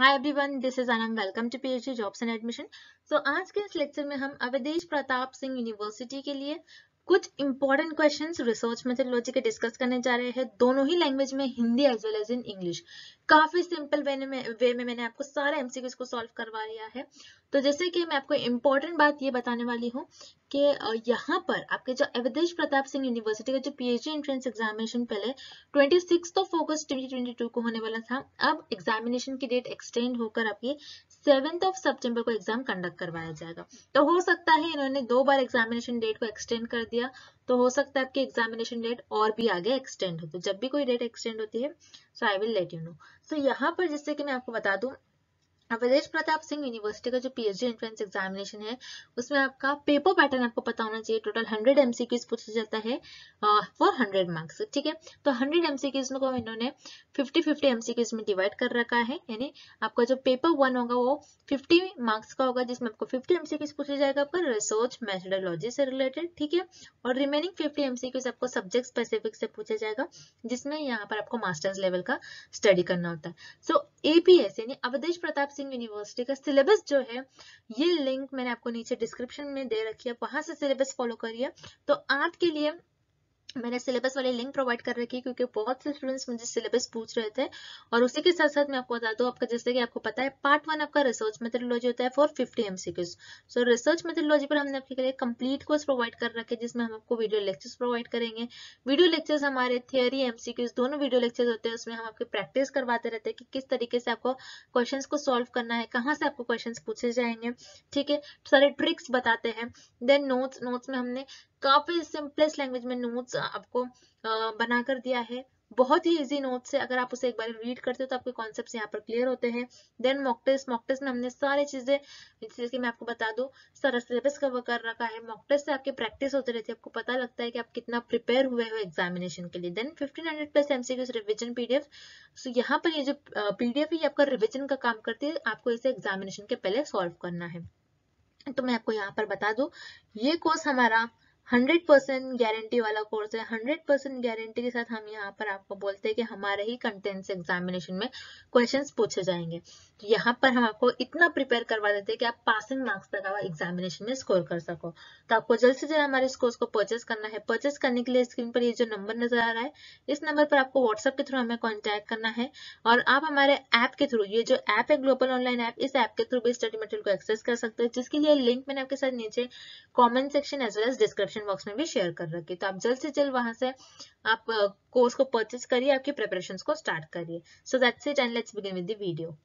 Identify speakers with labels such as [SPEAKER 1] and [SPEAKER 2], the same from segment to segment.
[SPEAKER 1] Hi everyone this is Anam welcome to PhD jobs and admission so आज के इस lecture में हम अवधेश प्रताप सिंह यूनिवर्सिटी के लिए कुछ इंपॉर्टेंट क्वेश्चंस रिसर्च मेथोलॉजी के डिस्कस करने जा रहे हैं दोनों ही लैंग्वेज में Hindi as well as in English काफी सिंपल वे में वे में मैंने आपको सारा एमसीक्यूज को सॉल्व करवा लिया है तो जैसे कि मैं आपको इम्पोर्टेंट बात ये बताने वाली हूँ कि यहाँ पर आपके जो अवधेश प्रताप सिंह यूनिवर्सिटी का जो पीएचडी एंट्रेंस एग्जामिनेशन पहले ट्वेंटी सिक्स तो फोकस टू को होने वाला था अब एग्जामिनेशन की डेट एक्सटेंड होकर आपकी सेवेंथ ऑफ सेप्टेम्बर को एग्जाम कंडक्ट करवाया जाएगा तो हो सकता है इन्होंने दो बार एग्जामिनेशन डेट को एक्सटेंड कर दिया तो हो सकता है आपकी एग्जामिनेशन डेट और भी आगे एक्सटेंड हो तो जब भी कोई डेट एक्सटेंड होती है so I will let you know so यहाँ पर जैसे कि मैं आपको बता दूं ब्रजेश प्रताप सिंह यूनिवर्सिटी का जो पीएचडी एंट्रेंस एग्जामिनेशन है उसमें आपका पेपर पैटर्न आपको पता होना चाहिए टोटल हंड्रेड एमसीक्यूज पूछा जाता है फॉर हंड्रेड मार्क्स ठीक है तो हंड्रेड एमसीक्यूज को इन्होंने फिफ्टी फिफ्टी एमसीक्यूज में डिवाइड कर रखा है यानी आपका जो पेपर वन होगा वो फिफ्टी मार्क्स का होगा जिसमें आपको फिफ्टी एमसीक्यूज पूछा जाएगा आपका रिसर्च मेथडोलॉजी से रिलेटेड ठीक है और रिमेनिंग फिफ्टी एमसीक्यूज आपको सब्जेक्ट स्पेसिफिक से पूछा जाएगा जिसमें यहाँ पर आपको मास्टर्स लेवल का स्टडी करना होता है सो एपीएस यानी अवधेश प्रताप सिंह यूनिवर्सिटी का सिलेबस जो है ये लिंक मैंने आपको नीचे डिस्क्रिप्शन में दे रखी है वहां से सिलेबस फॉलो करिए तो आज के लिए मैंने सिलेबस वाले लिंक प्रोवाइड कर रखी है क्योंकि बहुत से स्टूडेंट्स मुझे सिलेबस पूछ रहे थे और उसी के साथ साथ मैं आपको बता दूं आपका जैसे कि आपको पता है पार्ट वन आपका रिसर्च मेथडोलॉजी होता है for 50 MCQs so research methodology पर हमने आपके लिए कंप्लीट कोर्स प्रोवाइड कर रखे जिसमें हम आपको वीडियो लेक्चर्स प्रोवाइड करेंगे वीडियो लेक्चर्स हमारे थियोरी एमसीक्यूज दोनों वीडियो लेक्चर्स होते हैं उसमें हम आपकी प्रैक्टिस करवाते रहते हैं कि किस तरीके से आपको क्वेश्चन को सॉल्व करना है कहाँ से आपको क्वेश्चन पूछे जाएंगे ठीक है सारे ट्रिक्स बताते हैं देन नोट्स नोट्स में हमने काफी सिंपलेस्ट लैंग्वेज में नोट्स आपको बनाकर दिया है बहुत ही इजी नोट्स है अगर आप उसे एक बार रीड करते हो तो आपके कॉन्सेप्ट्स यहाँ पर क्लियर होते हैं then mock test mock test में हमने सारे चीजें जैसे कि मैं आपको बता दूं सारा सिलेबस कवर कर रखा है मॉक टेस्ट से आपके प्रैक्टिस होते रहती है आपको पता लगता है कि आप कितना प्रिपेयर हुए हो एग्जामिनेशन के लिए then 1500 plus MCQs revision PDF so यहाँ पर ये जो पीडीएफ है ये आपका रिविजन का काम करती है आपको इसे एग्जामिनेशन के पहले सॉल्व करना है तो मैं आपको यहाँ पर बता दू ये कोर्स हमारा हंड्रेड परसेंट गारंटी वाला कोर्स है हंड्रेड परसेंट गारंटी के साथ हम यहाँ पर आपको बोलते हैं कि हमारे ही कंटेंट से एग्जामिनेशन में क्वेश्चन पूछे जाएंगे तो यहाँ पर हम आपको इतना प्रिपेयर करवा देते हैं कि आप पासिंग मार्क्स तक आप एग्जामिनेशन में स्कोर कर सको तो आपको जल्द से जल्द हमारे इस कोर्स को परचेस करना है परचेस करने के लिए स्क्रीन पर ये जो नंबर नजर आ रहा है इस नंबर पर आपको व्हाट्सएप के थ्रू हमें कॉन्टैक्ट करना है और आप हमारे ऐप के थ्रू ये जो ऐप है ग्लोबल ऑनलाइन ऐप इस ऐप के थ्रू भी स्टडी मटेरियल को एक्सेस कर सकते हैं जिसके लिए लिंक मैंने आपके साथ नीचे comment section as well as description description box में भी शेयर कर रखी तो आप जल्द से जल्द वहां से आप कोर्स को परचेज करिए आपकी प्रिपरेशन को स्टार्ट करिए so that's it and let's begin with the video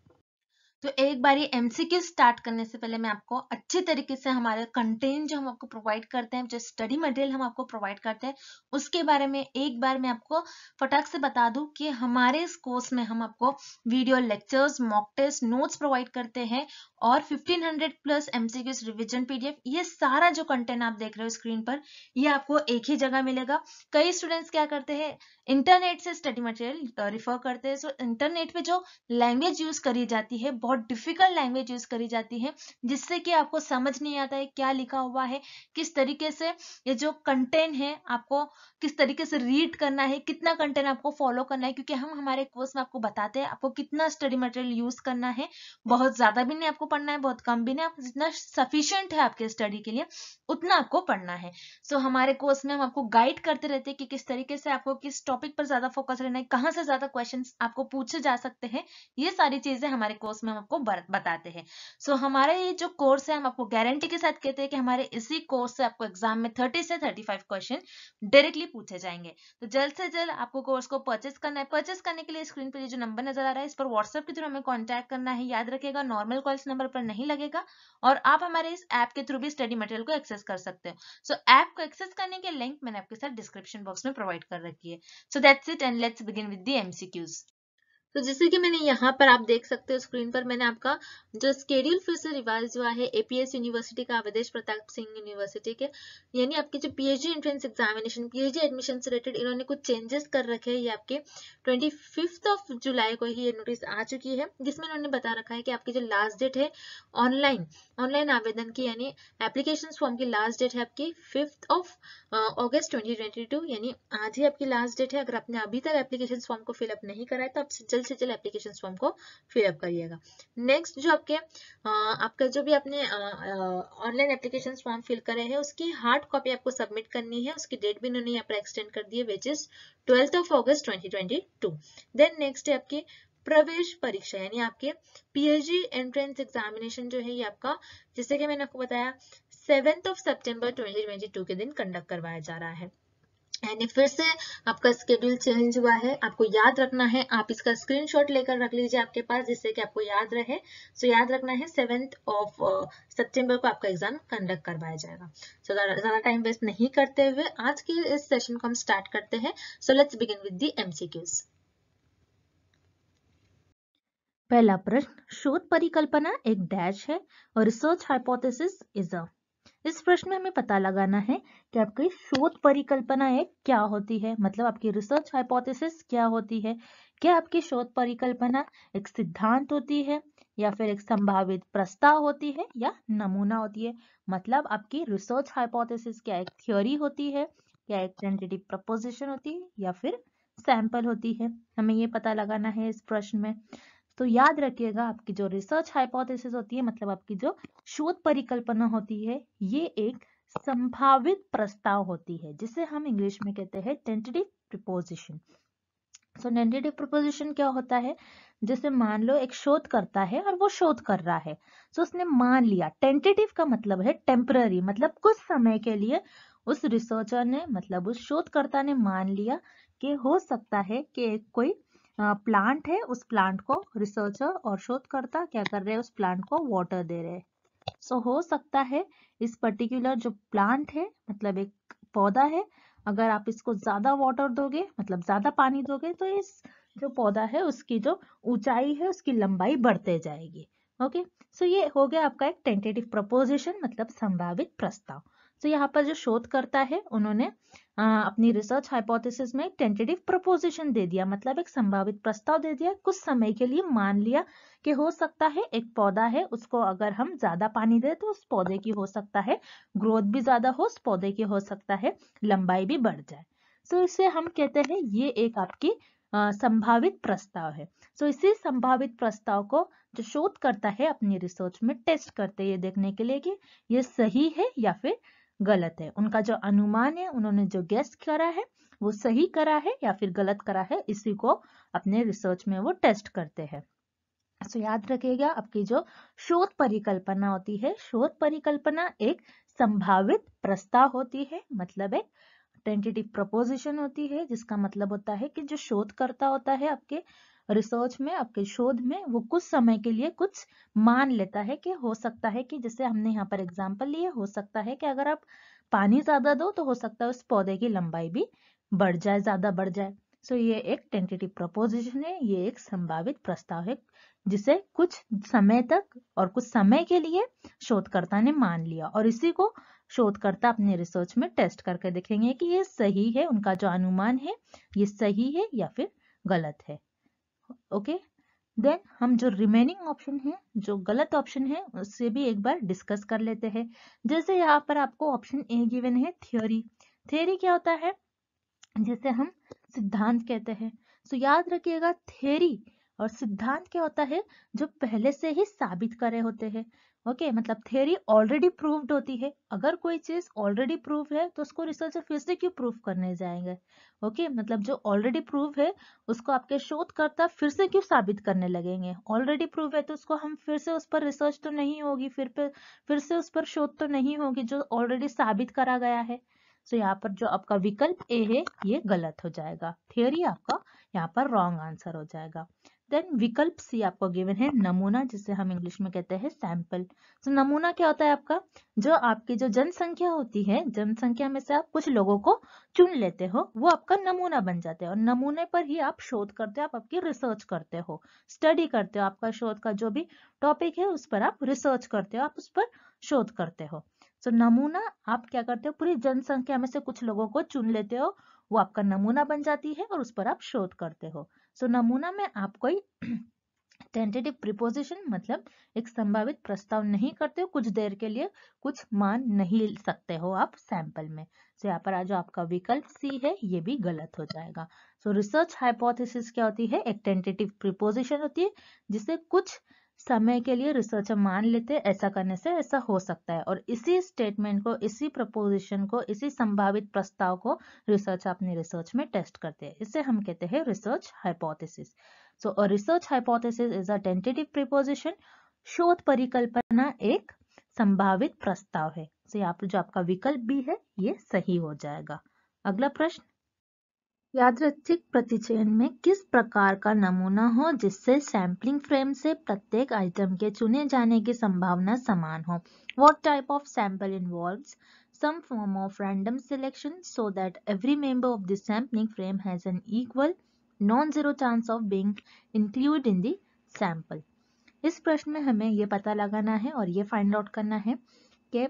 [SPEAKER 1] तो एक बार ये एमसीक्यू स्टार्ट करने से पहले मैं आपको अच्छे तरीके से हमारे कंटेंट जो हम आपको प्रोवाइड करते हैं जो स्टडी मटेरियल हम आपको प्रोवाइड करते हैं उसके बारे में एक बार मैं आपको फटाक से बता दूं कि हमारे इस कोर्स में हम आपको video lectures mock test notes provide करते हैं और 1500 प्लस एमसीक्यूज रिविजन पीडीएफ ये सारा जो कंटेंट आप देख रहे हो स्क्रीन पर ये आपको एक ही जगह मिलेगा कई स्टूडेंट्स क्या करते हैं इंटरनेट से स्टडी मटेरियल रिफर करते हैं सो इंटरनेट पे जो लैंग्वेज यूज करी जाती है बहुत बहुत डिफिकल्ट लैंग्वेज यूज करी जाती है जिससे कि आपको समझ नहीं आता है क्या लिखा हुआ है किस तरीके से ये जो कंटेंट है आपको किस तरीके से रीड करना है कितना कंटेंट आपको फॉलो करना है क्योंकि हम हमारे कोर्स में आपको बताते हैं आपको कितना स्टडी मटेरियल यूज करना है बहुत ज्यादा भी नहीं आपको पढ़ना है बहुत कम भी नहीं आप जितना सफिशियंट है आपके स्टडी के लिए उतना आपको पढ़ना है सो हमारे कोर्स में हम आपको गाइड करते रहते हैं कि किस तरीके से आपको किस टॉपिक पर ज्यादा फोकस रहना है कहाँ से ज्यादा क्वेश्चन आपको पूछे जा सकते हैं ये सारी चीजें हमारे कोर्स में हम आपको बताते हैं सो so, हमारा ये जो कोर्स है हम आपको गारंटी के साथ कहते हैं कि हमारे इसी कोर्स से आपको एग्जाम में थर्टी से थर्टी फाइव क्वेश्चन डायरेक्टली पूछे जाएंगे तो जल्द से जल्द आपको कोर्स को परचेस करना है परचेस करने के लिए स्क्रीन पर जो नंबर नजर आ रहा है इस पर व्हाट्सएप के थ्रू हमें कॉन्टैक्ट करना है याद रखेगा नॉर्मल कॉल्स नंबर पर नहीं लगेगा और आप हमारे इस ऐप के थ्रू भी स्टडी मटेरियल को एक्सेस कर सकते हो सो ऐप को एक्सेस करने के लिंक मैंने आपके साथ डिस्क्रिप्शन बॉक्स में प्रोवाइड कर रखी है so that's it and let's begin with the MCQs तो जैसे कि मैंने यहाँ पर आप देख सकते हो स्क्रीन पर मैंने आपका जो स्केड्यूल फिर से रिवाइज हुआ है एपीएस यूनिवर्सिटी का अवधेश प्रताप सिंह यूनिवर्सिटी के यानी आपके जो PhD entrance examination PhD admission से रिलेटेड इन्होंने कुछ चेंजेस कर रखे हैं ये आपके ट्वेंटी ऑफ जुलाई को ही ये नोटिस आ चुकी है जिसमें इन्होंने बता रखा है कि आपकी जो लास्ट डेट है ऑनलाइन ऑनलाइन आवेदन की यानी एप्लीकेशन फॉर्म की लास्ट डेट है आपकी फिफ्थ ऑफ ऑगस्ट ट्वेंटी यानी आज ही आपकी लास्ट डेट है अगर आपने अभी तक एप्लीकेशन फॉर्म को फिलअप नहीं कराया तो आपसे जल्द से जल्द एप्लीकेशन फॉर्म को फिलअप करिएगा नेक्स्ट जो आपके आपका जो भी आपने ऑनलाइन एप्लीकेशन फॉर्म फिल करे हैं उसकी हार्ड कॉपी आपको सबमिट करनी है उसकी डेट भी इन्होंने यहाँ पर एक्सटेंड कर दी है which is twelfth of August twenty then next है आपकी प्रवेश परीक्षा यानी आपके पीएचडी एंट्रेंस एग्जामिनेशन जो है ये आपका जैसे कि मैंने आपको बताया सेवेंथ ऑफ सितंबर 2022 के दिन कंडक्ट करवाया जा रहा है यानी फिर से आपका स्केड्यूल चेंज हुआ है आपको याद रखना है आप इसका स्क्रीनशॉट लेकर रख लीजिए आपके पास जिससे कि आपको याद रहे सो so, याद रखना है सेवेंथ ऑफ सितंबर को आपका एग्जाम कंडक्ट करवाया जाएगा सो so, ज्यादा टाइम वेस्ट नहीं करते हुए आज के इस सेशन को हम स्टार्ट करते हैं so let's begin with the M पहला प्रश्न शोध परिकल्पना एक डैश है और रिसर्च हाइपोथेसिस इज अ इस प्रश्न में हमें पता लगाना है कि आपकी शोध परिकल्पनाएं क्या होती है मतलब आपकी रिसर्च हाइपोथेसिस क्या होती है क्या आपकी शोध परिकल्पना एक सिद्धांत होती है या फिर एक संभावित प्रस्ताव होती है या नमूना होती है मतलब आपकी रिसर्च हाइपोथेसिस क्या एक थ्योरी होती है क्या एक टेंटेटिव प्रपोजिशन होती है या फिर सैंपल होती है हमें ये पता लगाना है इस प्रश्न में तो याद रखिएगा आपकी जो रिसर्च हाइपोथेसिस होती है मतलब आपकी जो शोध परिकल्पना होती है ये एक संभावित प्रस्ताव होती है जिसे हम इंग्लिश में कहते हैं tentative proposition so tentative proposition क्या होता है जैसे मान लो एक शोध करता है और वो शोध कर रहा है सो तो so, उसने मान लिया टेंटेटिव का मतलब है टेम्पररी मतलब कुछ समय के लिए उस रिसर्चर ने मतलब उस शोधकर्ता ने मान लिया कि हो सकता है कि कोई प्लांट है उस प्लांट को रिसर्चर और शोधकर्ता क्या कर रहे हैं उस प्लांट को वाटर दे रहे हैं सो so, हो सकता है इस पर्टिकुलर जो प्लांट है मतलब एक पौधा है अगर आप इसको ज्यादा वाटर दोगे मतलब ज्यादा पानी दोगे तो इस जो पौधा है उसकी जो ऊंचाई है उसकी लंबाई बढ़ते जाएगी ओके सो so, ये हो गया आपका एक टेंटेटिव प्रपोजिशन मतलब संभावित प्रस्ताव तो यहाँ पर जो शोध करता है उन्होंने अपनी रिसर्च हाइपोथेसिस में एक टेंटेटिव प्रपोजिशन दे दिया मतलब एक संभावित प्रस्ताव दे दिया कुछ समय के लिए मान लिया कि हो सकता है एक पौधा है उसको अगर हम ज्यादा पानी दे तो उस पौधे की हो सकता है ग्रोथ भी ज्यादा हो उस पौधे की हो सकता है लंबाई भी बढ़ जाए सो तो so, इसे हम कहते हैं ये एक आपकी संभावित प्रस्ताव है सो तो so, इसी संभावित प्रस्ताव को जो शोध करता है अपनी रिसर्च में टेस्ट करते ये देखने के लिए कि ये सही है या फिर गलत है उनका जो अनुमान है उन्होंने जो गैस करा है वो सही करा है या फिर गलत करा है इसी को अपने रिसर्च में वो टेस्ट करते हैं सो याद रखिएगा आपकी जो शोध परिकल्पना होती है शोध परिकल्पना एक संभावित प्रस्ताव होती है मतलब एक टेंटेटिव प्रपोजिशन होती है जिसका मतलब होता है कि जो शोधकर्ता होता है आपके रिसर्च में आपके शोध में वो कुछ समय के लिए कुछ मान लेता है कि हो सकता है कि जैसे हमने यहाँ पर एग्जाम्पल लिए हो सकता है कि अगर आप पानी ज्यादा दो तो हो सकता है उस पौधे की लंबाई भी बढ़ जाए ज्यादा बढ़ जाए सो ये एक टेंटेटिव प्रपोजिशन है ये एक संभावित प्रस्ताव है जिसे कुछ समय तक और कुछ समय के लिए शोधकर्ता ने मान लिया और इसी को शोधकर्ता अपने रिसर्च में टेस्ट करके देखेंगे कि ये सही है उनका जो अनुमान है ये सही है या फिर गलत है ओके देन हम जो रिमेनिंग ऑप्शन है जो गलत ऑप्शन है उससे भी एक बार डिस्कस कर लेते हैं जैसे यहाँ पर आपको ऑप्शन ए गिवन है थ्योरी थ्योरी क्या होता है जैसे हम सिद्धांत कहते हैं सो याद रखिएगा थ्योरी और सिद्धांत क्या होता है जो पहले से ही साबित करे होते हैं ओके okay, मतलब थ्योरी ऑलरेडी प्रूव्ड होती है अगर कोई चीज ऑलरेडी प्रूव है तो उसको रिसर्च फिर से क्यों प्रूव करने जाएंगे ओके okay, मतलब जो ऑलरेडी प्रूव है उसको आपके शोधकर्ता फिर से क्यों साबित करने लगेंगे ऑलरेडी प्रूव है तो उसको हम फिर से उस पर रिसर्च तो नहीं होगी फिर पे फिर से उस पर शोध तो नहीं होगी जो ऑलरेडी साबित करा गया है सो so, यहाँ पर जो आपका विकल्प ए है ये गलत हो जाएगा थियोरी आपका यहाँ पर रॉन्ग आंसर हो जाएगा देन विकल्प सी आपको गिवन है नमूना जिसे हम इंग्लिश में कहते हैं सैंपल सो नमूना क्या होता है आपका जो आपकी जो जनसंख्या होती है जनसंख्या में से आप कुछ लोगों को चुन लेते हो वो आपका नमूना बन जाते हैं और नमूने पर ही आप शोध करते हो आप आपकी रिसर्च करते हो स्टडी करते हो आपका शोध का जो भी टॉपिक है उस पर आप रिसर्च करते हो आप उस पर शोध करते हो सो नमूना आप क्या करते हो पूरी जनसंख्या में से कुछ लोगों को चुन लेते हो वो आपका नमूना बन जाती है और उस पर आप शोध करते हो सो so, नमूना में आप कोई टेंटेटिव प्रिपोजिशन मतलब एक संभावित प्रस्ताव नहीं करते हो कुछ देर के लिए कुछ मान नहीं सकते हो आप सैंपल में सो so, यहाँ पर आज आपका विकल्प सी है ये भी गलत हो जाएगा सो रिसर्च हाइपोथेसिस क्या होती है एक टेंटेटिव प्रिपोजिशन होती है जिसे कुछ समय के लिए रिसर्चर मान लेते हैं ऐसा करने से ऐसा हो सकता है और इसी स्टेटमेंट को इसी प्रपोजिशन को इसी संभावित प्रस्ताव को रिसर्च अपनी रिसर्च में टेस्ट करते हैं इसे हम कहते हैं research hypothesis so research hypothesis is a tentative proposition शोध परिकल्पना एक संभावित प्रस्ताव है सो so, यहाँ पर जो आपका विकल्प भी है ये सही हो जाएगा अगला प्रश्न यादृच्छिक प्रतिचयन में किस प्रकार का नमूना हो जिससे सैम्पलिंग फ्रेम से प्रत्येक आइटम के चुने जाने की संभावना समान हो what type of sample involve some form of random selection so that every member of the sampling frame has an equal non zero chance of being include in the sample. इस प्रश्न में हमें ये पता लगाना है और ये फाइंड आउट करना है कि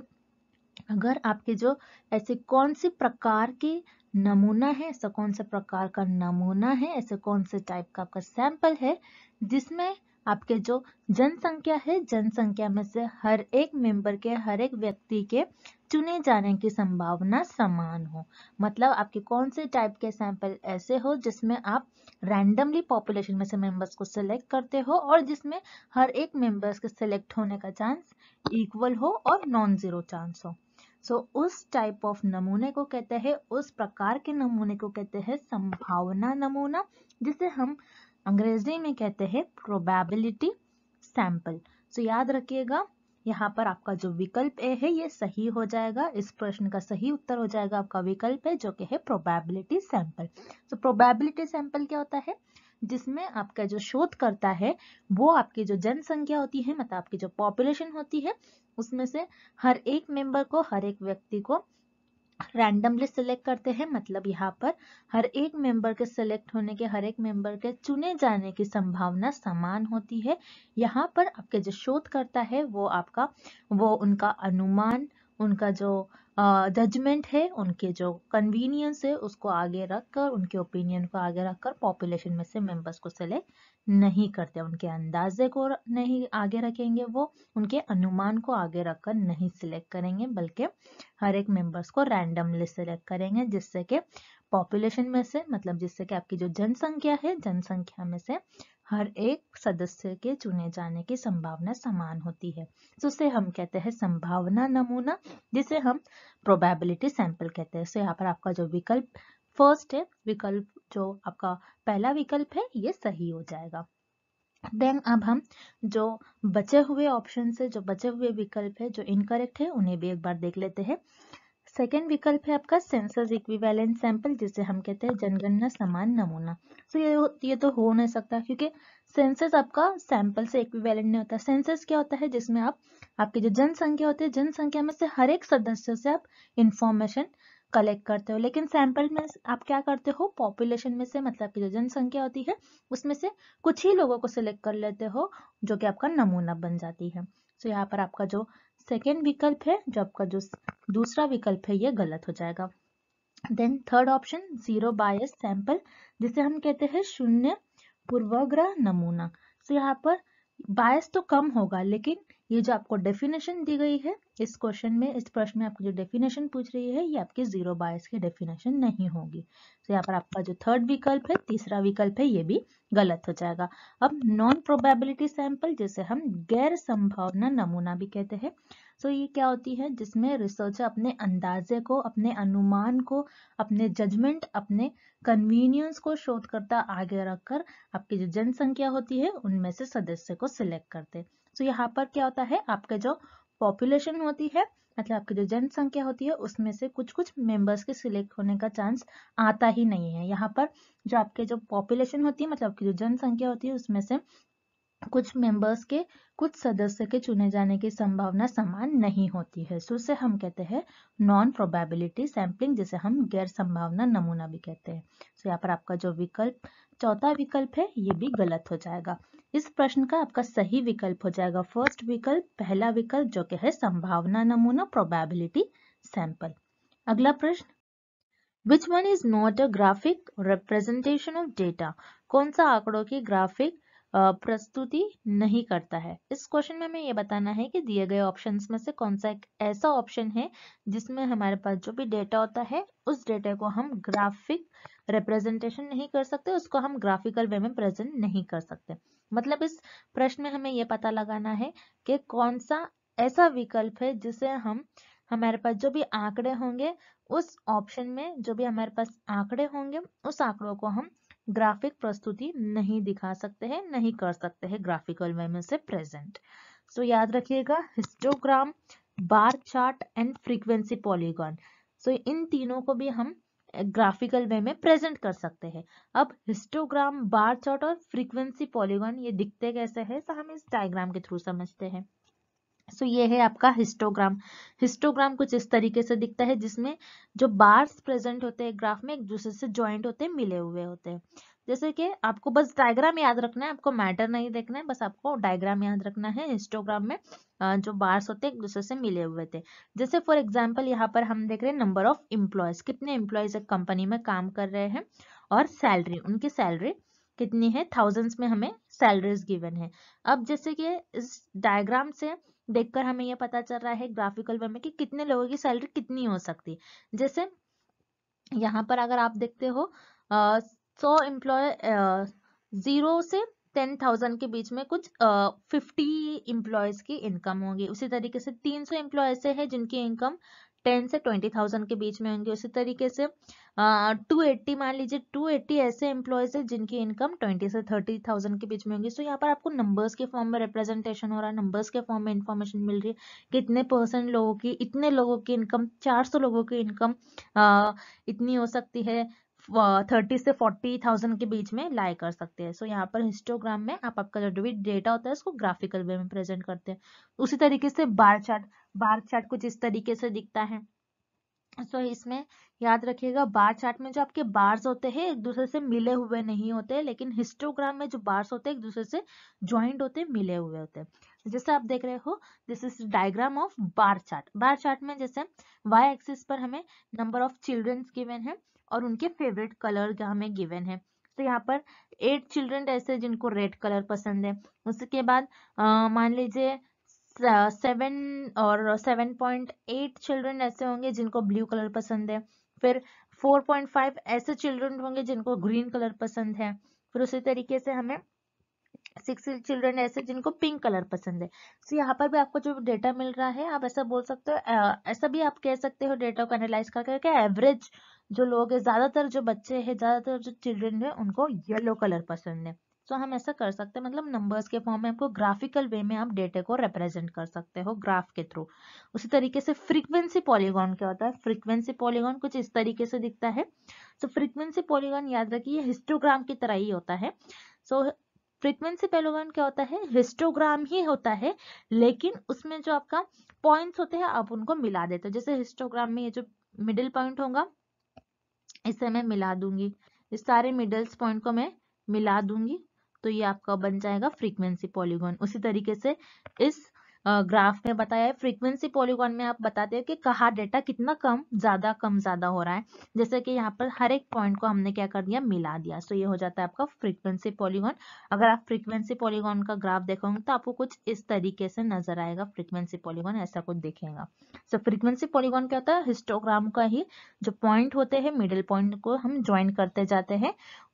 [SPEAKER 1] अगर आपके जो ऐसे कौन से प्रकार के नमूना है ऐसा कौन सा प्रकार का नमूना है ऐसे कौन से टाइप का आपका सैंपल है जिसमें आपके जो जनसंख्या है जनसंख्या में से हर एक मेंबर के हर एक व्यक्ति के चुने जाने की संभावना समान हो मतलब आपके कौन से टाइप के सैंपल ऐसे हो जिसमें आप रैंडमली पॉपुलेशन में से मेंबर्स को सिलेक्ट करते हो और जिसमें हर एक मेंबर्स के सिलेक्ट होने का चांस इक्वल हो और नॉन जीरो चांस हो सो so, उस टाइप ऑफ नमूने को कहते हैं उस प्रकार के नमूने को कहते हैं संभावना नमूना जिसे हम अंग्रेजी में कहते हैं प्रोबेबिलिटी सैंपल सो याद रखिएगा यहाँ पर आपका जो विकल्प ए है ये सही हो जाएगा इस प्रश्न का सही उत्तर हो जाएगा आपका विकल्प है जो कि है probability sample so probability sample क्या होता है जिसमें आपका जो शोध करता है वो आपकी जो जनसंख्या होती है मतलब आपकी जो पॉपुलेशन होती है उसमें से हर एक मेंबर को हर एक व्यक्ति को रैंडमली सिलेक्ट करते हैं मतलब यहाँ पर हर एक मेंबर के सिलेक्ट होने के हर एक मेंबर के चुने जाने की संभावना समान होती है यहाँ पर आपके जो शोध करता है वो आपका वो उनका अनुमान उनका जो जजमेंट है उनके जो कन्वीनियंस है उसको आगे रखकर उनके ओपिनियन को आगे रखकर पॉपुलेशन में से मेंबर्स को सेलेक्ट नहीं करते उनके अंदाजे को नहीं आगे रखेंगे वो उनके अनुमान को आगे रखकर नहीं सिलेक्ट करेंगे बल्कि हर एक मेंबर्स को रैंडमली सिलेक्ट करेंगे जिससे कि पॉपुलेशन में से मतलब जिससे कि आपकी जो जनसंख्या है जनसंख्या में से हर एक सदस्य के चुने जाने की संभावना समान होती है तो उसे हम कहते हैं संभावना नमूना जिसे हम प्रोबेबिलिटी सैंपल कहते हैं तो यहाँ पर आपका जो विकल्प फर्स्ट है विकल्प जो आपका पहला विकल्प है ये सही हो जाएगा देन अब हम जो बचे हुए ऑप्शन है जो बचे हुए विकल्प है जो इनकरेक्ट है उन्हें भी एक बार देख लेते हैं सेकेंड विकल्प है आपका सेंसस इक्विवेलेंट सैंपल जिसे हम कहते हैं जनगणना समान नमूना सो तो so, ये ये तो हो नहीं सकता क्योंकि सेंसस आपका सैंपल से इक्विवेलेंट नहीं होता सेंसस क्या होता है जिसमें आप आपकी जो जनसंख्या होती है जनसंख्या में से हर एक सदस्य से आप इंफॉर्मेशन कलेक्ट करते हो लेकिन सैंपल में आप क्या करते हो पॉपुलेशन में से मतलब की जो जनसंख्या होती है उसमें से कुछ ही लोगों को सिलेक्ट कर लेते हो जो कि आपका नमूना बन जाती है सो तो so, यहाँ पर आपका जो सेकेंड विकल्प है जो आपका जो दूसरा विकल्प है ये गलत हो जाएगा then third option zero bias sample जिसे हम कहते हैं शून्य पूर्वाग्रह नमूना सो so, यहाँ पर बायस तो कम होगा लेकिन ये जो आपको डेफिनेशन दी गई है इस क्वेश्चन में इस प्रश्न में आपकी जो डेफिनेशन पूछ रही है ये आपकी जीरो बायस की डेफिनेशन नहीं होगी तो यहाँ पर आपका जो थर्ड विकल्प है तीसरा विकल्प है ये भी गलत हो जाएगा अब नॉन प्रोबेबिलिटी सैंपल जैसे हम गैर संभावना नमूना भी कहते हैं सो तो ये क्या होती है जिसमें रिसर्चर अपने अंदाजे को अपने अनुमान को अपने जजमेंट अपने कन्वीनियंस को शोधकर्ता आगे रखकर आपकी जो जनसंख्या होती है उनमें से सदस्य को सिलेक्ट करते हैं so, सो तो यहाँ पर क्या होता है आपके जो पॉपुलेशन होती है मतलब आपकी जो जनसंख्या होती है उसमें से कुछ कुछ मेंबर्स के सिलेक्ट होने का चांस आता ही नहीं है यहाँ पर जो आपके जो पॉपुलेशन होती है मतलब आपकी जो जनसंख्या होती है उसमें से कुछ मेंबर्स के कुछ सदस्य के चुने जाने की संभावना समान नहीं होती है सो उसे हम कहते हैं नॉन प्रोबेबिलिटी सैम्पलिंग जिसे हम गैर संभावना नमूना भी कहते हैं सो यहाँ पर आपका जो विकल्प चौथा विकल्प है ये भी गलत हो जाएगा इस प्रश्न का आपका सही विकल्प हो जाएगा फर्स्ट विकल्प पहला विकल्प जो कि है संभावना नमूना प्रोबेबिलिटी सैंपल अगला प्रश्न which one is not a graphic representation of data कौन सा आंकड़ों की ग्राफिक प्रस्तुति नहीं करता है इस क्वेश्चन में हमें ये बताना है कि दिए गए ऑप्शन में से कौन सा एक ऐसा ऑप्शन है जिसमें हमारे पास जो भी डेटा होता है उस डेटा को हम ग्राफिक रिप्रेजेंटेशन नहीं कर सकते उसको हम ग्राफिकल वे में प्रेजेंट नहीं कर सकते मतलब इस प्रश्न में हमें यह पता लगाना है कि कौन सा ऐसा विकल्प है जिसे हम हमारे पास जो भी आंकड़े होंगे उस ऑप्शन में जो भी हमारे पास आंकड़े होंगे उस आंकड़ों को हम ग्राफिक प्रस्तुति नहीं दिखा सकते हैं नहीं कर सकते हैं ग्राफिकल वे में से प्रेजेंट सो so, याद रखिएगा histogram bar chart and frequency polygon so इन तीनों को भी हम ग्राफिकल वे में प्रेजेंट कर सकते हैं अब हिस्टोग्राम बार चार्ट और फ्रीक्वेंसी पॉलीगॉन ये दिखते कैसे हैं तो हम इस डायग्राम के थ्रू समझते हैं सो ये है आपका हिस्टोग्राम हिस्टोग्राम कुछ इस तरीके से दिखता है जिसमें जो बार्स प्रेजेंट होते हैं ग्राफ में एक दूसरे से ज्वाइंट होते हैं मिले हुए होते हैं जैसे कि आपको बस डायग्राम याद रखना है आपको मैटर नहीं देखना है बस आपको डायग्राम याद रखना है हिस्टोग्राम में जो बार्स होते हैं एक दूसरे से मिले हुए थे जैसे फॉर एग्जाम्पल यहाँ पर हम देख रहे हैं नंबर ऑफ एम्प्लॉयज कितने एम्प्लॉयज एक कंपनी में काम कर रहे हैं और सैलरी उनकी सैलरी कितनी है थाउजेंड्स में हमें सैलरीज गिवन है अब जैसे कि इस डायग्राम से देखकर हमें यह पता चल रहा है ग्राफिकल वे में कि कितने लोगों की सैलरी कितनी हो सकती है जैसे यहाँ पर अगर आप देखते हो आ, सौ एम्प्लॉय जीरो से टेन थाउजेंड के बीच में कुछ फिफ्टी एम्प्लॉयज की इनकम होगी उसी तरीके से तीन सौ एम्प्लॉय ऐसे है जिनकी इनकम टेन से ट्वेंटी थाउजेंड के बीच में होंगे उसी तरीके से टू एट्टी मान लीजिए टू एट्टी ऐसे एम्प्लॉयज है जिनकी इनकम ट्वेंटी से थर्टी थाउजेंड के बीच में होंगी सो so, यहाँ पर आपको नंबर्स के फॉर्म में रिप्रेजेंटेशन हो रहा है नंबर्स के फॉर्म में इंफॉर्मेशन मिल रही है कितने परसेंट लोगों की इतने लोगों की इनकम चार सौ लोगों की इनकम इतनी हो सकती है थर्टी से फोर्टी थाउजेंड के बीच में लाई कर सकते हैं सो so, यहाँ पर हिस्टोग्राम में आप आपका जो भी डेटा होता है उसको ग्राफिकल वे में प्रेजेंट करते हैं उसी तरीके से बार चार्ट बार चार्ट कुछ इस तरीके से दिखता है सो so, इसमें याद रखिएगा बार चार्ट में जो आपके बार्स होते हैं एक दूसरे से मिले हुए नहीं होते लेकिन हिस्टोग्राम में जो बार्स होते हैं एक दूसरे से ज्वाइंट होते मिले हुए होते हैं जैसे आप देख रहे हो this is diagram of bar chart bar chart में जैसे वाई एक्सिस पर हमें नंबर ऑफ चिल्ड्रंस गिवेन है और उनके फेवरेट कलर हमें गिवन है तो यहाँ पर एट चिल्ड्रन ऐसे जिनको रेड कलर पसंद है उसके बाद मान लीजिए सेवन और सेवन पॉइंट एट चिल्ड्रन ऐसे होंगे जिनको ब्लू कलर पसंद है फिर फोर पॉइंट फाइव ऐसे चिल्ड्रन होंगे जिनको ग्रीन कलर पसंद है फिर उसी तरीके से हमें सिक्स चिल्ड्रन ऐसे जिनको पिंक कलर पसंद है सो तो यहाँ पर भी आपको जो डेटा मिल रहा है आप ऐसा बोल सकते हो ऐसा भी आप कह सकते हो डेटा को एनालाइज करके एवरेज जो लोग है ज़्यादातर जो बच्चे हैं ज़्यादातर जो चिल्ड्रेन है उनको येलो कलर पसंद है सो so, हम ऐसा कर सकते हैं मतलब नंबर्स के फॉर्म में आपको ग्राफिकल वे में आप डेटे को रिप्रेजेंट कर सकते हो ग्राफ के थ्रू उसी तरीके से फ्रीक्वेंसी पॉलीगॉन क्या होता है फ्रीक्वेंसी पॉलीगॉन कुछ इस तरीके से दिखता है सो फ्रीक्वेंसी पॉलीगॉन याद रखिए हिस्टोग्राम की तरह ही होता है सो फ्रीक्वेंसी पॉलीगॉन क्या होता है हिस्टोग्राम ही होता है लेकिन उसमें जो आपका पॉइंट्स होते हैं आप उनको मिला देते हो जैसे हिस्टोग्राम में ये जो मिडिल पॉइंट होगा इसे मैं मिला दूंगी इस सारे मिडल्स पॉइंट को मैं मिला दूंगी तो ये आपका बन जाएगा फ्रीक्वेंसी पॉलीगॉन उसी तरीके से इस ग्राफ में बताया है फ्रीक्वेंसी पॉलीगॉन में आप बताते हो कि कहा डेटा कितना कम ज्यादा कम ज्यादा हो रहा है जैसे कि यहाँ पर हर एक पॉइंट को हमने क्या कर दिया मिला दिया सो तो ये हो जाता है आपका फ्रीक्वेंसी पॉलीगॉन अगर आप फ्रीक्वेंसी पॉलीगॉन का ग्राफ देखोगे तो आपको कुछ इस तरीके से नजर आएगा फ्रीक्वेंसी पॉलीगॉन ऐसा कुछ देखेगा सो तो फ्रीक्वेंसी पॉलीगॉन क्या होता है हिस्टोग्राम का ही जो पॉइंट होते हैं मिडिल पॉइंट को हम ज्वाइन करते जाते हैं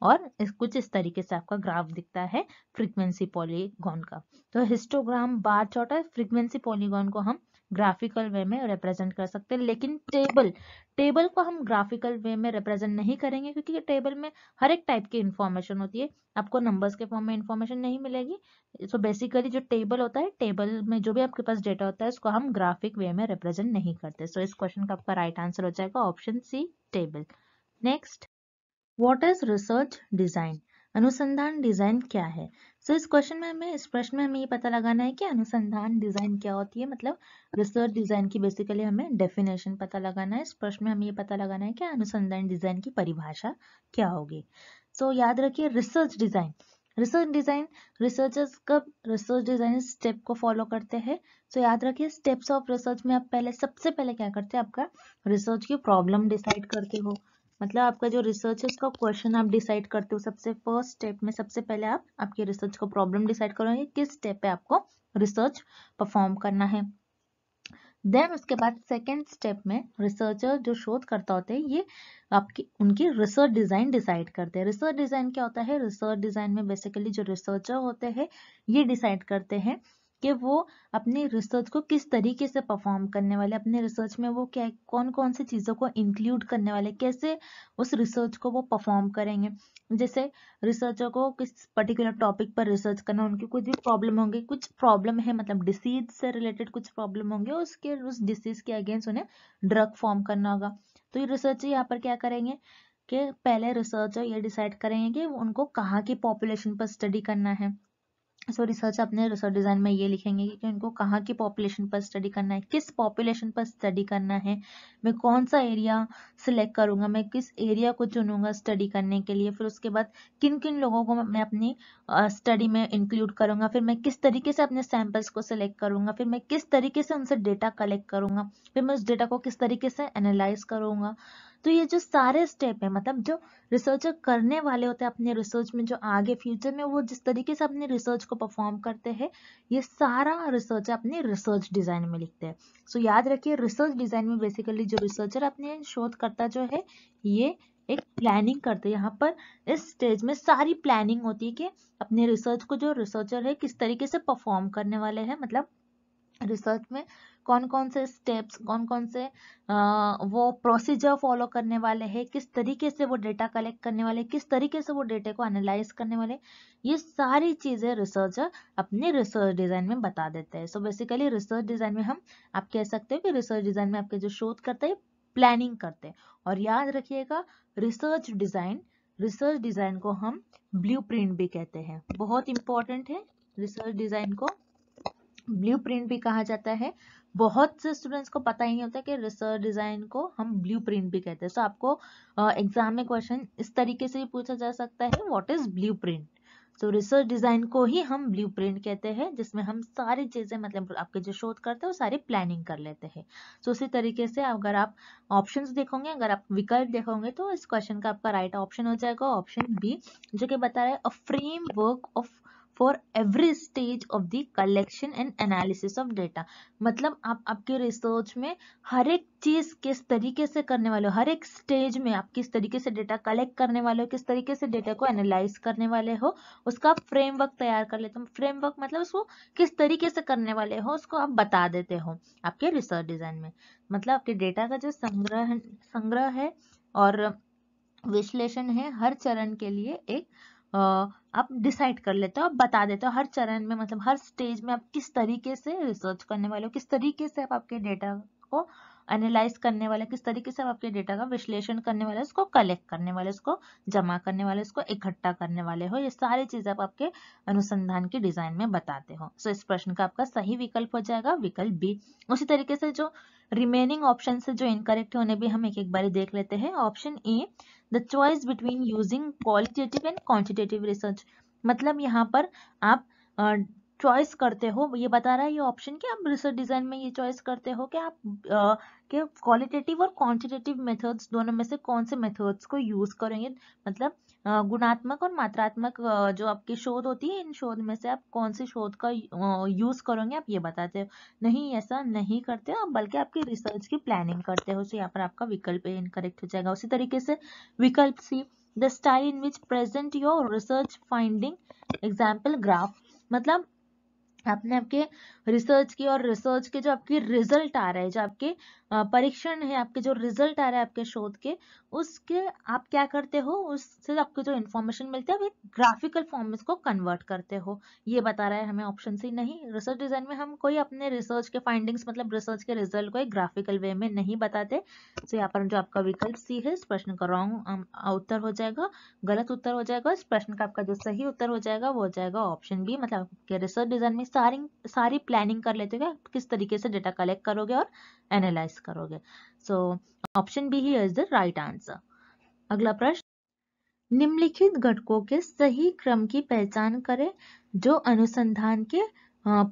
[SPEAKER 1] और इस, कुछ इस तरीके से आपका ग्राफ दिखता है फ्रीक्वेंसी पॉलीगॉन का तो हिस्टोग्राम बार चौटा फ्रीक्वेंसी पॉलीगॉन को हम ग्राफिकल वे में रिप्रेजेंट कर सकते हैं लेकिन टेबल टेबल को हम ग्राफिकल वे में रिप्रेजेंट नहीं करेंगे क्योंकि टेबल में हर एक टाइप की इन्फॉर्मेशन होती है आपको नंबर्स के फॉर्म में इन्फॉर्मेशन नहीं मिलेगी सो so बेसिकली जो टेबल होता है टेबल में जो भी आपके पास डेटा होता है उसको हम ग्राफिक वे में रिप्रेजेंट नहीं करते सो so इस क्वेश्चन का आपका राइट आंसर हो जाएगा option C table next what is research design अनुसंधान डिजाइन क्या है सो so, इस क्वेश्चन में हमें इस प्रश्न में हमें ये पता लगाना है कि अनुसंधान डिजाइन क्या होती है मतलब रिसर्च डिजाइन की बेसिकली हमें डेफिनेशन पता लगाना है इस प्रश्न में हमें ये पता लगाना है कि अनुसंधान डिजाइन की परिभाषा क्या होगी सो so, याद रखिए research design research design researchers कब रिसर्च डिजाइन स्टेप को फॉलो करते हैं सो so, याद रखिए स्टेप्स ऑफ रिसर्च में आप पहले सबसे पहले क्या करते हैं आपका रिसर्च की प्रॉब्लम डिसाइड करते हो मतलब आपका जो रिसर्च है उसका क्वेश्चन आप डिसाइड करते हो सबसे फर्स्ट स्टेप में सबसे पहले आप आपके रिसर्च का प्रॉब्लम डिसाइड करोगे किस स्टेप पे आपको रिसर्च परफॉर्म करना है देन उसके बाद सेकेंड स्टेप में रिसर्चर जो शोध करता होते हैं ये आपकी उनकी रिसर्च डिज़ाइन डिसाइड करते हैं रिसर्च डिज़ाइन क्या होता है रिसर्च डिज़ाइन में बेसिकली जो रिसर्चर होते हैं ये डिसाइड करते हैं कि वो अपने रिसर्च को किस तरीके से परफॉर्म करने वाले अपने रिसर्च में वो क्या कौन कौन से चीज़ों को इंक्लूड करने वाले कैसे उस रिसर्च को वो परफॉर्म करेंगे जैसे रिसर्चर को किस पर्टिकुलर टॉपिक पर रिसर्च करना उनकी कुछ भी प्रॉब्लम होंगी कुछ प्रॉब्लम है मतलब डिसीज से रिलेटेड कुछ प्रॉब्लम होंगे उसके उस डिसीज के अगेंस्ट उन्हें ड्रग फॉर्म करना होगा तो ये रिसर्चर यहाँ पर क्या करेंगे कि पहले रिसर्चर ये डिसाइड करेंगे कि उनको कहाँ की पॉपुलेशन पर स्टडी करना है सो रिसर्च अपने रिसर्च डिज़ाइन में ये लिखेंगे कि इनको कहाँ की पॉपुलेशन पर स्टडी करना है किस पॉपुलेशन पर स्टडी करना है मैं कौन सा एरिया सिलेक्ट करूंगा मैं किस एरिया को चुनूंगा स्टडी करने के लिए फिर उसके बाद किन किन लोगों को मैं अपनी स्टडी में इंक्लूड करूँगा फिर मैं किस तरीके से अपने सैम्पल्स को सिलेक्ट करूंगा फिर मैं किस तरीके से उनसे डेटा कलेक्ट करूंगा फिर मैं उस डेटा को किस तरीके से एनालाइज करूंगा तो ये जो सारे स्टेप है मतलब जो रिसर्चर करने वाले होते हैं अपने रिसर्च में जो आगे फ्यूचर में वो जिस तरीके से अपने रिसर्च को परफॉर्म करते हैं ये सारा रिसर्चर अपने रिसर्च डिज़ाइन में लिखते हैं सो so, याद रखिए रिसर्च डिज़ाइन में बेसिकली जो रिसर्चर अपने शोधकर्ता जो है ये एक प्लानिंग करते हैं यहाँ पर इस स्टेज में सारी प्लानिंग होती है कि अपने रिसर्च को जो रिसर्चर है किस तरीके से परफॉर्म करने वाले हैं मतलब रिसर्च में कौन कौन से स्टेप्स कौन कौन से आ, वो प्रोसीजर फॉलो करने वाले हैं किस तरीके से वो डेटा कलेक्ट करने वाले किस तरीके से वो डेटा को एनालाइज करने वाले ये सारी चीज़ें रिसर्चर अपने रिसर्च डिज़ाइन में बता देते हैं सो बेसिकली रिसर्च डिज़ाइन में हम आप कह सकते हो कि रिसर्च डिज़ाइन में आपके जो शोध करते हैं प्लानिंग करते हैं और याद रखिएगा रिसर्च डिज़ाइन रिसर्च डिज़ाइन को हम ब्लू भी कहते हैं बहुत इंपॉर्टेंट है रिसर्च डिज़ाइन को ब्लूप्रिंट भी कहा जाता है बहुत से स्टूडेंट्स को पता ही नहीं होता कि रिसर्च डिज़ाइन को हम ब्लू भी कहते हैं सो so, आपको एग्जाम में क्वेश्चन इस तरीके से भी पूछा जा सकता है what is blue so research design को ही हम ब्लू कहते हैं जिसमें हम सारी चीज़ें मतलब आपके जो शोध करते हैं वो सारी प्लानिंग कर लेते हैं सो so, उसी तरीके से अगर आप ऑप्शन देखोगे अगर आप विकल्प देखोगे तो इस क्वेश्चन का आपका राइट right ऑप्शन हो जाएगा ऑप्शन बी जो कि बता रहा है a frame of for every stage of the collection and analysis of data मतलब आप आपके रिसर्च में हर एक चीज किस तरीके से करने वाले हो हर एक स्टेज में आप किस तरीके से डेटा कलेक्ट करने वाले हो किस तरीके से डेटा को एनालाइज करने वाले हो उसका आप फ्रेमवर्क तैयार कर लेते हो फ्रेमवर्क मतलब उसको किस तरीके से करने वाले हो उसको आप बता देते हो आपके रिसर्च डिजाइन में मतलब आपके डेटा का जो संग्रह संग्रह है और विश्लेषण है हर चरण के लिए एक आप डिसाइड कर लेते हो आप बता देते हो हर चरण में मतलब हर स्टेज में आप किस तरीके से रिसर्च करने वाले हो किस तरीके से आप आपके डेटा को एनालाइज करने वाले किस तरीके से हम आपके डेटा का विश्लेषण करने वाले इसको कलेक्ट करने वाले इसको जमा करने वाले इसको इकट्ठा करने वाले हो ये सारी चीज़ आप आपके अनुसंधान के डिजाइन में बताते हो सो so, इस प्रश्न का आपका सही विकल्प हो जाएगा विकल्प बी उसी तरीके से जो रिमेनिंग ऑप्शन से जो इनकरेक्ट है उन्हें भी हम एक एक बार देख लेते हैं option A the choice between using qualitative and quantitative research मतलब यहाँ पर आप चॉइस करते हो ये बता रहा है ये ऑप्शन कि आप रिसर्च डिज़ाइन में ये चॉइस करते हो कि आप के क्वालिटेटिव और क्वांटिटेटिव मेथड्स दोनों में से कौन से मेथड्स को यूज़ करेंगे मतलब गुणात्मक और मात्रात्मक जो आपकी शोध होती है इन शोध में से आप कौन से शोध का यूज़ करोगे आप ये बताते हो नहीं ऐसा नहीं करते हो बल्कि आपकी रिसर्च की प्लानिंग करते हो तो यहाँ पर आपका विकल्प इनकरेक्ट हो जाएगा उसी तरीके से विकल्प C the style in which present your research finding example graph मतलब आपने आपके रिसर्च की और रिसर्च के जो आपके रिजल्ट आ रहे हैं जो आपके परीक्षण है आपके जो रिजल्ट आ रहा है आपके शोध के उसके आप क्या करते हो उससे आपको जो इन्फॉर्मेशन मिलती है वे ग्राफिकल फॉर्म में इसको कन्वर्ट करते हो ये बता रहा है हमें ऑप्शन सी नहीं रिसर्च डिजाइन में हम कोई अपने रिसर्च के फाइंडिंग्स मतलब रिसर्च के रिजल्ट को एक ग्राफिकल वे में नहीं बताते तो यहाँ पर जो आपका विकल्प सी है इस प्रश्न का रॉन्ग उत्तर हो जाएगा गलत उत्तर हो जाएगा इस प्रश्न का आपका जो सही उत्तर हो जाएगा वो हो जाएगा ऑप्शन बी मतलब आपके रिसर्च डिजाइन में सारी सारी प्लानिंग कर लेते हो किस तरीके से डेटा कलेक्ट करोगे और एनालाइज करोगे सो ऑप्शन बी ही इज द राइट आंसर अगला प्रश्न निम्नलिखित घटकों के सही क्रम की पहचान करें जो अनुसंधान के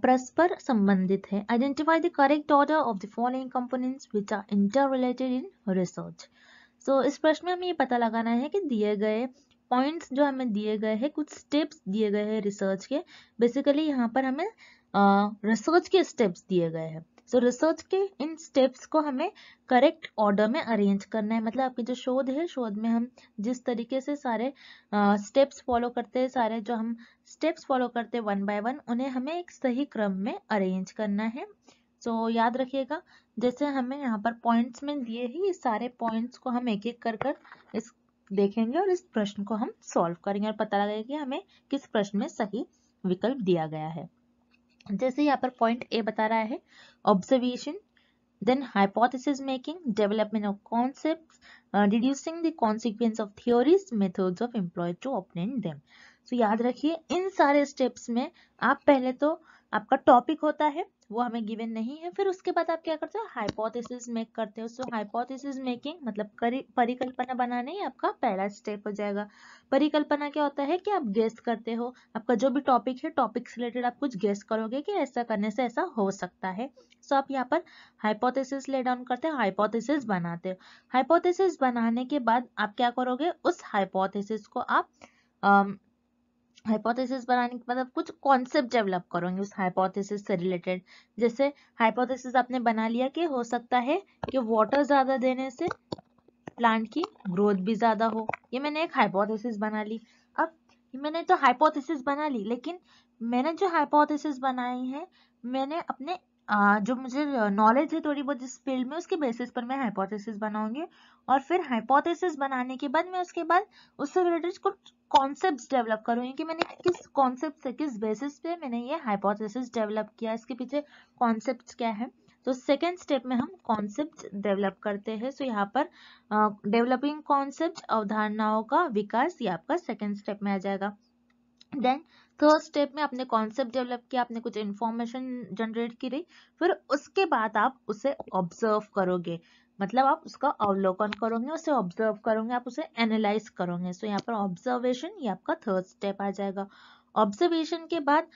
[SPEAKER 1] परस्पर संबंधित है identify the correct order of the following components which are inter related in research so इस प्रश्न में हमें ये पता लगाना है कि दिए गए पॉइंट्स जो हमें दिए गए हैं कुछ स्टेप्स दिए गए हैं रिसर्च के बेसिकली यहाँ पर हमें रिसर्च के स्टेप्स दिए गए हैं सो रिसर्च के इन स्टेप्स को हमें करेक्ट ऑर्डर में अरेंज करना है मतलब आपके जो शोध है शोध में हम जिस तरीके से सारे स्टेप्स uh, फॉलो करते हैं सारे जो हम स्टेप्स फॉलो करते हैं वन बाय वन उन्हें हमें एक सही क्रम में अरेंज करना है सो so, याद रखिएगा जैसे हमें यहाँ पर पॉइंट्स में दिए ही इस सारे पॉइंट्स को हम एक एक कर कर इस देखेंगे और इस प्रश्न को हम सॉल्व करेंगे और पता लगेगा कि हमें किस प्रश्न में सही विकल्प दिया गया है जैसे यहाँ पर पॉइंट ए बता रहा है observation then hypothesis making development of concept reducing the consequence of theories methods of employ to opponent them so याद रखिए इन सारे स्टेप्स में आप पहले तो आपका टॉपिक होता है वो हमें गिवन नहीं है फिर उसके बाद आप क्या करते हो हाइपोथेसिस मेक करते हो सो हाइपोथेसिस मेकिंग मतलब परिकल्पना बनाने ही आपका पहला स्टेप हो जाएगा परिकल्पना क्या होता है कि आप गेस करते हो आपका जो भी टॉपिक है टॉपिक से रिलेटेड आप कुछ गेस करोगे कि ऐसा करने से ऐसा हो सकता है सो आप यहाँ पर हाइपोथेसिस ले डाउन करते हो हाइपोथेसिस बनाते हो हाइपोथेसिस बनाने के बाद आप क्या करोगे उस हाइपोथेसिस को आप हाइपोथेसिस बनाने के मतलब कुछ कॉन्सेप्ट डेवलप करोगे उस हाइपोथेसिस से रिलेटेड जैसे हाइपोथेसिस आपने बना लिया कि हो सकता है कि वाटर ज़्यादा देने से प्लांट की ग्रोथ भी ज़्यादा हो ये मैंने एक हाइपोथेसिस बना ली अब मैंने तो हाइपोथेसिस बना ली लेकिन मैंने जो हाइपोथेसिस बनाई है मैंने अपने जो मुझे नॉलेज है थोड़ी बहुत इस फील्ड में उसके बेसिस पर मैं हाइपोथेसिस बनाऊंगी और फिर हाइपोथेसिस बनाने के बाद मैं उसके बाद उससे रिलेटेड कुछ कॉन्सेप्ट्स डेवलप करूंगी कि मैंने किस कॉन्सेप्ट से किस बेसिस पे मैंने ये हाइपोथेसिस डेवलप किया इसके पीछे कॉन्सेप्ट क्या है तो सेकेंड स्टेप में हम कॉन्सेप्ट डेवलप करते हैं सो यहाँ पर डेवलपिंग कॉन्सेप्ट अवधारणाओं का विकास ये आपका सेकेंड स्टेप में आ जाएगा देन थर्ड स्टेप में आपने कॉन्सेप्ट डेवलप किया आपने कुछ इन्फॉर्मेशन जनरेट की रही फिर उसके बाद आप उसे ऑब्जर्व करोगे मतलब आप उसका अवलोकन करोगे उसे ऑब्जर्व करोगे आप उसे एनालाइज करोगे सो यहाँ पर ऑब्जर्वेशन ये आपका थर्ड स्टेप आ जाएगा ऑब्जर्वेशन के बाद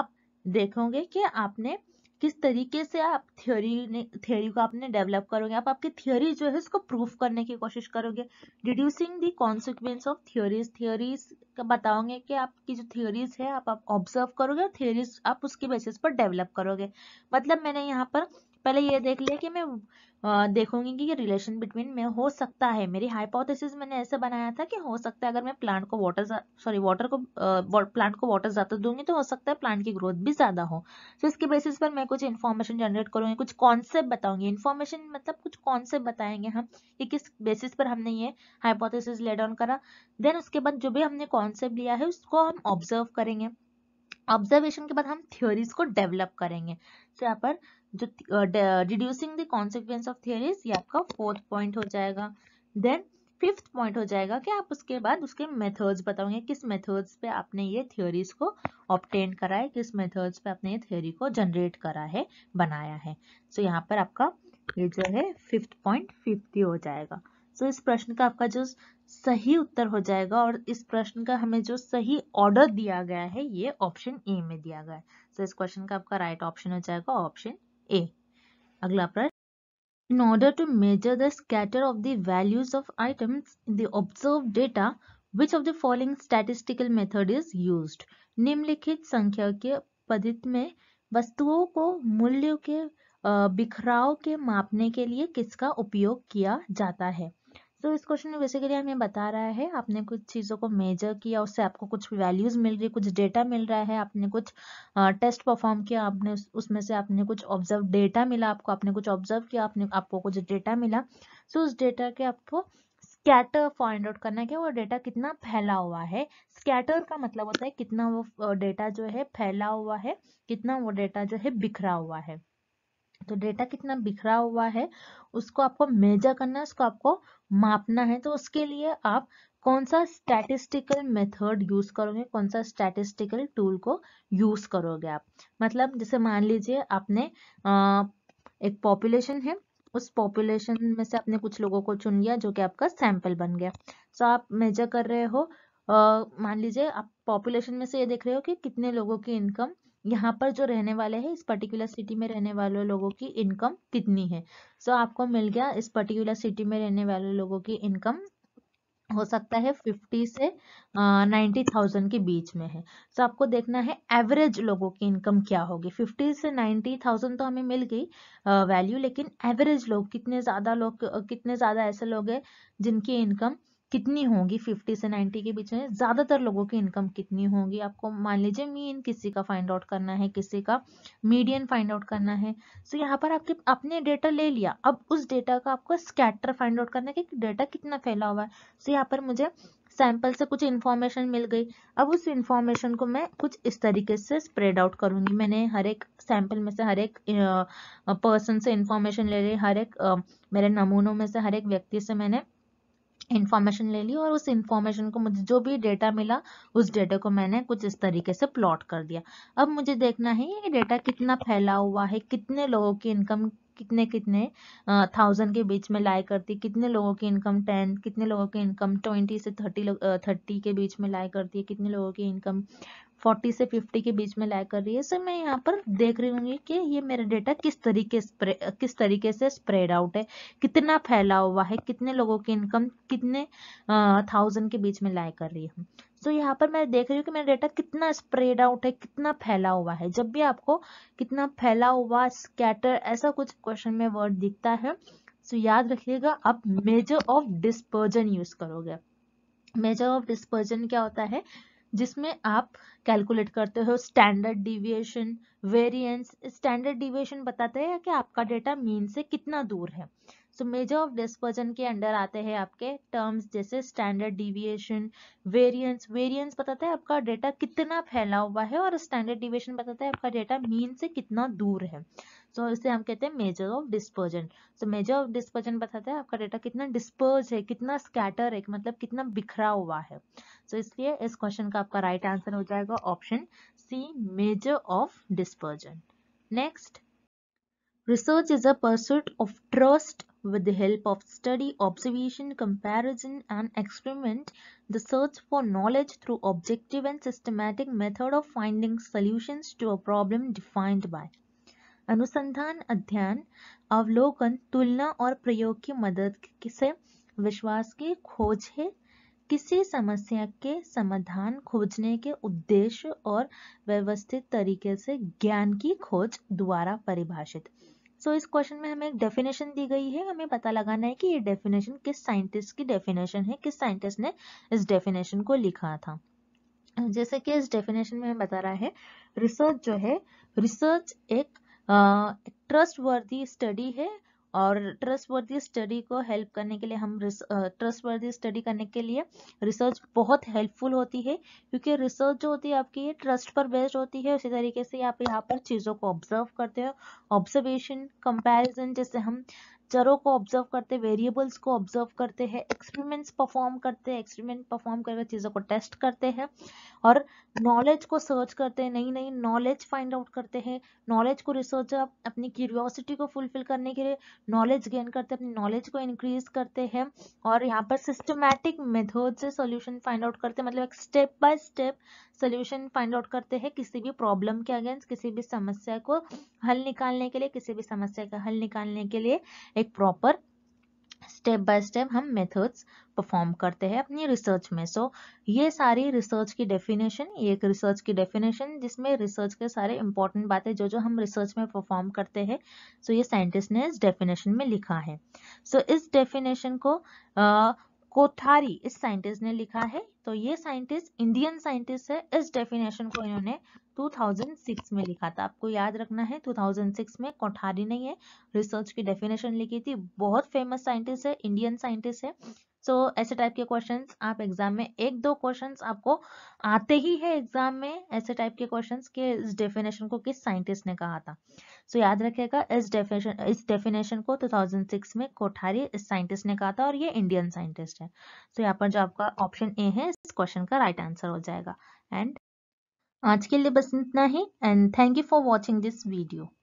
[SPEAKER 1] आप देखोगे कि आपने किस तरीके से आप थ्योरी ने थ्योरी को आपने डेवलप करोगे आप आपकी थ्योरी जो है उसको प्रूफ करने की कोशिश करोगे reducing the consequence of theories theories बताओगे कि आपकी जो थ्योरीज है आप ऑब्जर्व करोगे और थ्योरीज आप उसके बेसिस पर डेवलप करोगे मतलब मैंने यहाँ पर पहले ये देख लिया कि मैं देखूंगी कि ये रिलेशन बिटवीन में हो सकता है मेरी हाइपोथेसिस मैंने ऐसा बनाया था कि हो सकता है अगर मैं प्लांट को वाटर सॉरी वाटर को प्लांट को वाटर ज़्यादा दूंगी तो हो सकता है प्लांट की ग्रोथ भी ज़्यादा हो तो so, इसके बेसिस पर मैं कुछ इन्फॉर्मेशन जनरेट करूंगी कुछ कॉन्सेप्ट बताऊंगी इन्फॉर्मेशन मतलब कुछ कॉन्सेप्ट बताएंगे हम कि किस बेसिस पर हमने ये हाइपोथिस लेड ऑन करा देन उसके बाद जो भी हमने कॉन्सेप्ट लिया है उसको हम ऑब्जर्व करेंगे ऑब्जर्वेशन के बाद हम थ्योरीज को डेवलप करेंगे तो यहाँ पर जो reducing the consequence of theories ये आपका फोर्थ पॉइंट हो जाएगा देन फिफ्थ पॉइंट हो जाएगा कि आप उसके बाद उसके मेथड्स बताओगे किस मेथड्स पे आपने ये थियोरीज को ऑप्टेन करा है किस मेथड्स पे आपने ये थियोरी को जनरेट करा है बनाया है सो so, यहाँ पर आपका ये जो है फिफ्थ पॉइंट फिफ्थ हो जाएगा सो so, इस प्रश्न का आपका जो सही उत्तर हो जाएगा और इस प्रश्न का हमें जो सही ऑर्डर दिया गया है ये ऑप्शन ए में दिया गया है सो इस क्वेश्चन का आपका राइट ऑप्शन हो जाएगा ऑप्शन ए अगला प्रश्न In order to measure the scatter of the values of items in the observed data, which of the following statistical method is used? निम्नलिखित के पद्धति में वस्तुओं को मूल्यों के बिखराव के मापने के लिए किसका उपयोग किया जाता है तो इस क्वेश्चन में बेसिकली हमें बता रहा है आपने कुछ चीज़ों को मेजर किया उससे आपको कुछ वैल्यूज़ मिल रही कुछ डेटा मिल रहा है आपने कुछ टेस्ट परफॉर्म किया आपने उसमें से आपने कुछ ऑब्जर्व डेटा मिला आपको आपने कुछ ऑब्जर्व किया आपने आपको कुछ डेटा मिला सो उस डेटा के आपको स्कैटर फाइंड आउट करना है कि वो डेटा कितना फैला हुआ है स्कैटर का मतलब होता है कितना वो डेटा जो है फैला हुआ है कितना वो डेटा जो है बिखरा हुआ है तो डेटा कितना बिखरा हुआ है उसको आपको मेजर करना है उसको आपको मापना है तो उसके लिए आप कौन सा स्टैटिस्टिकल मेथड यूज करोगे कौन सा स्टैटिस्टिकल टूल को यूज करोगे आप मतलब जैसे मान लीजिए आपने एक पॉपुलेशन है उस पॉपुलेशन में से आपने कुछ लोगों को चुन लिया जो कि आपका सैंपल बन गया सो तो आप मेजर कर रहे हो मान लीजिए आप पॉपुलेशन में से ये देख रहे हो कि कितने लोगों की इनकम यहाँ पर जो रहने वाले हैं इस पर्टिकुलर सिटी में रहने वाले लोगों की इनकम कितनी है सो so, आपको मिल गया इस पर्टिकुलर सिटी में रहने वाले लोगों की इनकम हो सकता है फिफ्टी से नाइन्टी थाउजेंड के बीच में है सो so, आपको देखना है एवरेज लोगों की इनकम क्या होगी फिफ्टी से नाइन्टी थाउजेंड तो हमें मिल गई वैल्यू लेकिन एवरेज लोग कितने ज़्यादा लोग कितने ज़्यादा ऐसे लोग हैं जिनकी इनकम कितनी होगी 50 से 90 के बीच में ज़्यादातर लोगों की इनकम कितनी होगी आपको मान लीजिए मीन किसी का फाइंड आउट करना है किसी का मीडियन फाइंड आउट करना है सो so, यहाँ पर आपके अपने डेटा ले लिया अब उस डेटा का आपको स्कैटर फाइंड आउट करना है कि डेटा कितना फैला हुआ है सो so, यहाँ पर मुझे सैंपल से कुछ इन्फॉर्मेशन मिल गई अब उस इन्फॉर्मेशन को मैं कुछ इस तरीके से स्प्रेड आउट करूंगी मैंने हर एक सैंपल में से हर एक पर्सन से इन्फॉर्मेशन ले रही हर एक मेरे नमूनों में से हर एक व्यक्ति से मैंने इन्फॉर्मेशन ले ली और उस इन्फॉर्मेशन को मुझे जो भी डेटा मिला उस डेटा को मैंने कुछ इस तरीके से प्लॉट कर दिया अब मुझे देखना है ये डेटा कितना फैला हुआ है कितने लोगों की इनकम कितने कितने थाउजेंड के बीच में लाई करती कितने लोगों की इनकम टेन कितने लोगों की इनकम ट्वेंटी से थर्टी थर्टी के बीच में लाई करती है कितने लोगों की इनकम फोर्टी से फिफ्टी के बीच में लाइक कर रही है सो मैं यहाँ पर देख रही हूँ कि ये मेरा डेटा किस तरीके किस तरीके से स्प्रेड आउट है कितना फैला हुआ है कितने लोगों की इनकम कितने थाउजेंड के बीच में लाइक कर रही है सो so, यहाँ पर मैं देख रही हूँ कि मेरा डेटा कितना स्प्रेड आउट है कितना फैला हुआ है जब भी आपको कितना फैला हुआ स्कैटर ऐसा कुछ क्वेश्चन में वर्ड दिखता है सो तो so, याद रखिएगा आप मेजर ऑफ डिस्पर्जन यूज करोगे मेजर ऑफ डिस्पर्जन क्या होता है जिसमें आप कैलकुलेट करते हो standard deviation variance standard deviation बताते हैं कि आपका डेटा मीन से कितना दूर है सो मेजर ऑफ डिस्पर्जन के अंडर आते हैं आपके टर्म्स जैसे स्टैंडर्ड डिविएशन वेरिएंस वेरिएंस बताता है आपका डेटा कितना फैला हुआ है और स्टैंडर्ड डिविएशन बताता है आपका डेटा मीन से कितना दूर है सो so, इसे हम कहते हैं measure of dispersion so measure of dispersion बताता है आपका डेटा कितना डिस्पर्ज है कितना स्कैटर है मतलब कितना बिखरा हुआ है सो so, इसलिए इस क्वेश्चन का आपका राइट right आंसर हो जाएगा option C measure of dispersion next Research is a pursuit of trust with the help of study, observation, comparison and experiment. The search for knowledge through objective and systematic method of finding solutions to a problem defined by अनुसंधान अध्ययन अवलोकन तुलना और प्रयोग की मदद से विश्वास की खोज है किसी समस्या के समाधान खोजने के उद्देश्य और व्यवस्थित तरीके से ज्ञान की खोज द्वारा परिभाषित सो so, इस क्वेश्चन में हमें एक डेफिनेशन दी गई है हमें पता लगाना है कि ये डेफिनेशन किस साइंटिस्ट की डेफिनेशन है किस साइंटिस्ट ने इस डेफिनेशन को लिखा था जैसे कि इस डेफिनेशन में बता रहा है रिसर्च जो है रिसर्च एक ट्रस्टवर्दी स्टडी है और ट्रस्टवर्दी स्टडी को हेल्प करने के लिए हम ट्रस्टवर्दी स्टडी करने के लिए रिसर्च बहुत हेल्पफुल होती है क्योंकि रिसर्च जो होती है आपकी ये ट्रस्ट पर बेस्ड होती है उसी तरीके से आप यहाँ पर चीज़ों को ऑब्जर्व करते हो ऑब्जर्वेशन कंपैरिजन जैसे हम चरों को ऑब्जर्व करते वेरिएबल्स को ऑब्जर्व करते हैं एक्सपेरिमेंट्स परफॉर्म करते हैं एक्सपेरिमेंट परफॉर्म करके चीज़ों को टेस्ट करते हैं और नॉलेज को सर्च करते हैं नई नई नॉलेज फाइंड आउट करते हैं नॉलेज को रिसर्च अपनी क्यूरियोसिटी को फुलफिल करने के लिए नॉलेज गेन करते हैं अपनी नॉलेज को इंक्रीज करते हैं और यहाँ पर सिस्टमैटिक मेथड से सोल्यूशन फाइंड आउट करते हैं मतलब एक step by step solution find out करते हैं किसी भी प्रॉब्लम के अगेंस्ट किसी भी समस्या को हल निकालने के लिए किसी भी समस्या का हल निकालने के लिए एक प्रॉपर स्टेप बाय स्टेप हम मेथड्स परफॉर्म करते हैं अपनी रिसर्च में सो so, ये सारी रिसर्च की डेफिनेशन ये एक रिसर्च की डेफिनेशन जिसमें रिसर्च के सारे इंपॉर्टेंट बातें जो जो हम रिसर्च में परफॉर्म करते हैं सो so ये साइंटिस्ट ने इस डेफिनेशन में लिखा है सो so, इस डेफिनेशन को uh, कोठारी इस साइंटिस्ट ने लिखा है तो ये साइंटिस्ट इंडियन साइंटिस्ट है इस डेफिनेशन को इन्होंने 2006 में लिखा था आपको याद रखना है 2006 में कोठारी नहीं है रिसर्च की डेफिनेशन लिखी थी बहुत फेमस साइंटिस्ट है इंडियन साइंटिस्ट है सो so, ऐसे टाइप के क्वेश्चंस आप एग्जाम में एक दो क्वेश्चंस आपको आते ही है एग्जाम में ऐसे टाइप के क्वेश्चंस के इस डेफिनेशन को किस साइंटिस्ट ने कहा था सो याद रखेगा इस डेफिनेशन इस डेफिनेशन को 2006 में कोठारी इस साइंटिस्ट ने कहा था और ये इंडियन साइंटिस्ट है सो यहाँ पर जो आपका ऑप्शन ए है इस क्वेश्चन का राइट right आंसर हो जाएगा एंड आज के लिए बस इतना ही and thank you for watching this video